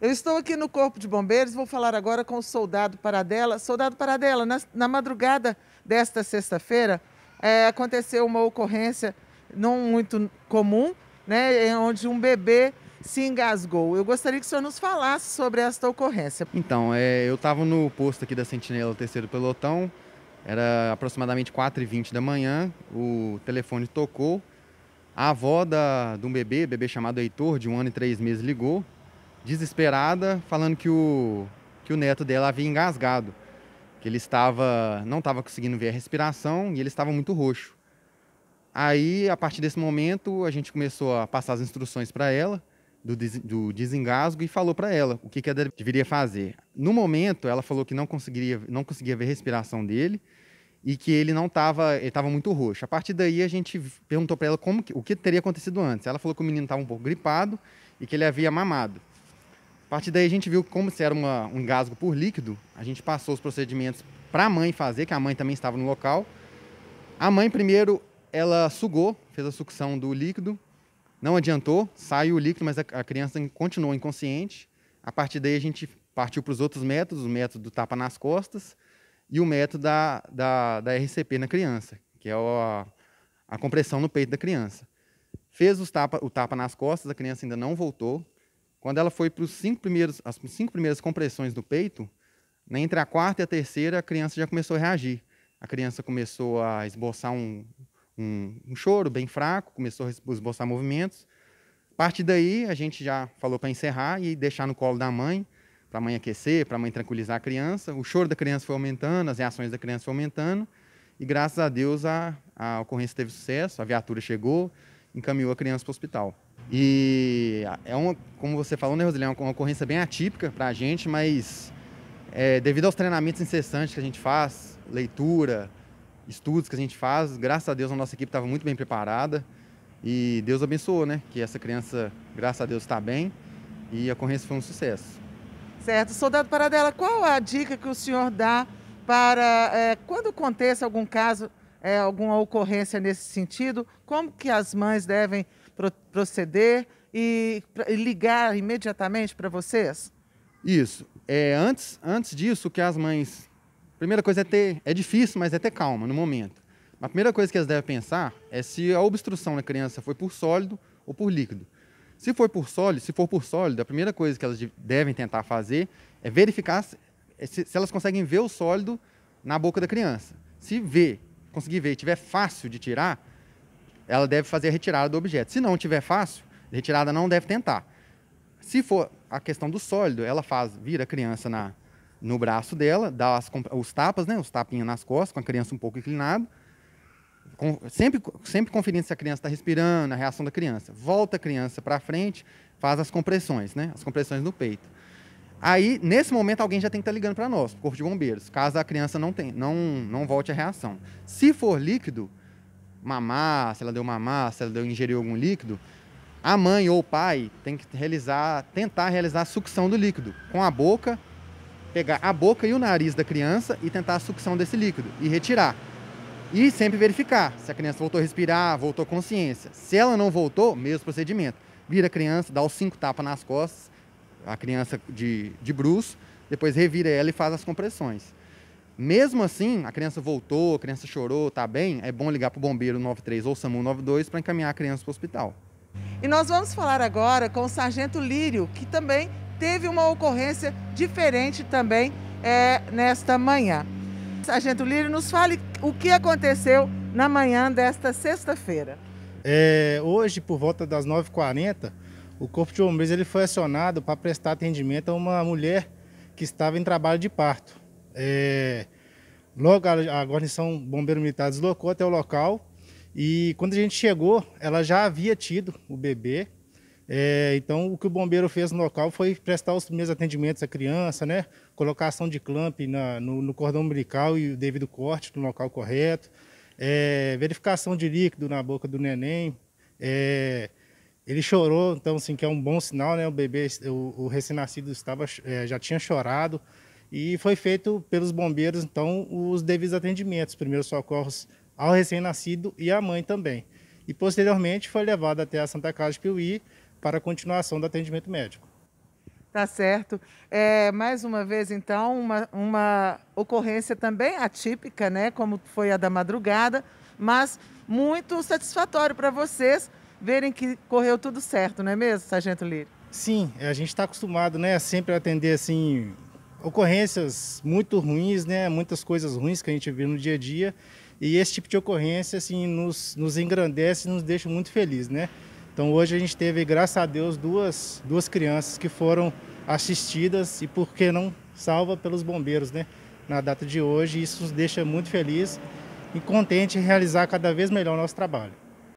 Eu estou aqui no Corpo de Bombeiros, vou falar agora com o soldado Paradela. Soldado Paradela, na, na madrugada desta sexta-feira, é, aconteceu uma ocorrência não muito comum, né, é, onde um bebê se engasgou. Eu gostaria que o senhor nos falasse sobre esta ocorrência. Então, é, eu estava no posto aqui da Sentinela, terceiro pelotão, era aproximadamente 4h20 da manhã, o telefone tocou, a avó da, de um bebê, bebê chamado Heitor, de um ano e três meses, ligou desesperada, falando que o, que o neto dela havia engasgado, que ele estava não estava conseguindo ver a respiração e ele estava muito roxo. Aí, a partir desse momento, a gente começou a passar as instruções para ela do, des, do, desengasgo e falou para ela o que, que ela deveria fazer. No momento, ela falou que não conseguiria, não conseguia ver a respiração dele e que ele não estava, estava muito roxo. A partir daí a gente perguntou para ela como o que teria acontecido antes. Ela falou que o menino estava um pouco gripado e que ele havia mamado. A partir daí a gente viu como se era uma, um engasgo por líquido, a gente passou os procedimentos para a mãe fazer, que a mãe também estava no local. A mãe primeiro ela sugou, fez a sucção do líquido, não adiantou, saiu o líquido, mas a, a criança continuou inconsciente. A partir daí a gente partiu para os outros métodos, o método do tapa nas costas e o método da, da, da RCP na criança, que é a, a compressão no peito da criança. Fez tapa, o tapa nas costas, a criança ainda não voltou. Quando ela foi para os cinco primeiros, as cinco primeiras compressões do peito, né, entre a quarta e a terceira, a criança já começou a reagir. A criança começou a esboçar um, um, um choro bem fraco, começou a esboçar movimentos. A partir daí, a gente já falou para encerrar e deixar no colo da mãe, para a mãe aquecer, para a mãe tranquilizar a criança. O choro da criança foi aumentando, as reações da criança foram aumentando. E graças a Deus a, a ocorrência teve sucesso, a viatura chegou, encaminhou a criança para o hospital. E é uma, como você falou, né, Rosilhão, é uma ocorrência bem atípica para a gente, mas é, devido aos treinamentos incessantes que a gente faz, leitura, estudos que a gente faz, graças a Deus a nossa equipe estava muito bem preparada e Deus abençoou, né? Que essa criança, graças a Deus, está bem e a ocorrência foi um sucesso. Certo. Soldado Paradela, qual a dica que o senhor dá para é, quando aconteça algum caso, é, alguma ocorrência nesse sentido, como que as mães devem proceder e ligar imediatamente para vocês? Isso. É, antes, antes disso, que as mães. Primeira coisa é ter. É difícil, mas é ter calma no momento. A primeira coisa que elas devem pensar é se a obstrução na criança foi por sólido ou por líquido. Se for por sólido, se for por sólido, a primeira coisa que elas devem tentar fazer é verificar se, é, se, se elas conseguem ver o sólido na boca da criança. Se ver, conseguir ver, e tiver fácil de tirar, ela deve fazer a retirada do objeto. Se não tiver fácil, retirada não deve tentar. Se for a questão do sólido, ela faz, vira a criança na, no braço dela, dá as, os tapas, né, os tapinhas nas costas, com a criança um pouco inclinada, com, sempre, sempre conferindo se a criança está respirando, a reação da criança. Volta a criança para frente, faz as compressões, né, as compressões no peito. Aí, nesse momento, alguém já tem que estar tá ligando para nós, Corpo de Bombeiros, caso a criança não, tem, não, não volte a reação. Se for líquido, mamar, se ela deu mamar, se ela deu ingeriu algum líquido, a mãe ou o pai tem que realizar, tentar realizar a sucção do líquido com a boca, pegar a boca e o nariz da criança e tentar a sucção desse líquido e retirar. E sempre verificar se a criança voltou a respirar, voltou a consciência. Se ela não voltou, mesmo procedimento. Vira a criança, dá os cinco tapas nas costas, a criança de, de bruxo, depois revira ela e faz as compressões. Mesmo assim, a criança voltou, a criança chorou, está bem, é bom ligar para o bombeiro 93 ou SAMU 92 para encaminhar a criança para o hospital. E nós vamos falar agora com o sargento Lírio, que também teve uma ocorrência diferente também é, nesta manhã. Sargento Lírio, nos fale o que aconteceu na manhã desta sexta-feira. É, hoje, por volta das 9h40, o Corpo de Bombeiros ele foi acionado para prestar atendimento a uma mulher que estava em trabalho de parto. É, Logo, a, a guarnição bombeiro militar deslocou até o local e quando a gente chegou, ela já havia tido o bebê. É, então, o que o bombeiro fez no local foi prestar os primeiros atendimentos à criança, né? Colocação de clamp na, no, no, cordão umbilical e o devido corte no local correto. É, verificação de líquido na boca do neném. É, ele chorou, então, assim, que é um bom sinal, né? O bebê, o, o recém-nascido estava, é, já tinha chorado. E foi feito pelos bombeiros, então, os devidos atendimentos, primeiros socorros ao recém-nascido e à mãe também. E posteriormente foi levado até a Santa Casa de Piuí para continuação do atendimento médico. Tá certo. É, mais uma vez, então, uma, uma ocorrência também atípica, né? Como foi a da madrugada, mas muito satisfatório para vocês verem que correu tudo certo, não é mesmo, Sargento Lírio? Sim, é, a gente está acostumado, né? Sempre atender assim ocorrências muito ruins, né? Muitas coisas ruins que a gente vê no dia a dia. E esse tipo de ocorrência, assim, nos, nos engrandece e nos deixa muito feliz, né? Então hoje a gente teve, graças a Deus, duas, duas crianças que foram assistidas e, por que não, salva pelos bombeiros, né? Na data de hoje, isso nos deixa muito feliz e contente em realizar cada vez melhor o nosso trabalho.